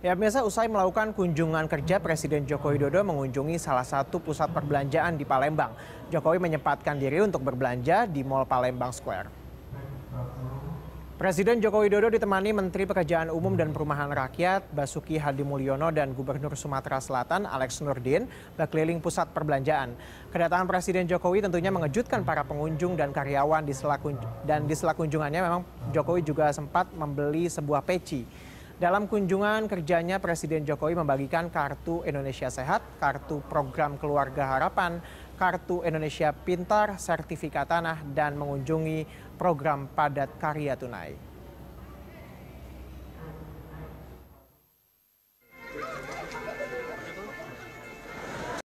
Ya, biasa usai melakukan kunjungan kerja, Presiden Joko Widodo mengunjungi salah satu pusat perbelanjaan di Palembang. Jokowi menyempatkan diri untuk berbelanja di Mall Palembang Square. Presiden Joko Widodo ditemani Menteri Pekerjaan Umum dan Perumahan Rakyat Basuki Hadi Mulyono dan Gubernur Sumatera Selatan Alex Nurdin berkeliling pusat perbelanjaan. Kedatangan Presiden Jokowi tentunya mengejutkan para pengunjung dan karyawan di sela dan di sela kunjungannya memang Jokowi juga sempat membeli sebuah peci. Dalam kunjungan kerjanya, Presiden Jokowi membagikan Kartu Indonesia Sehat, Kartu Program Keluarga Harapan, Kartu Indonesia Pintar, Sertifikat Tanah, dan mengunjungi program padat karya tunai.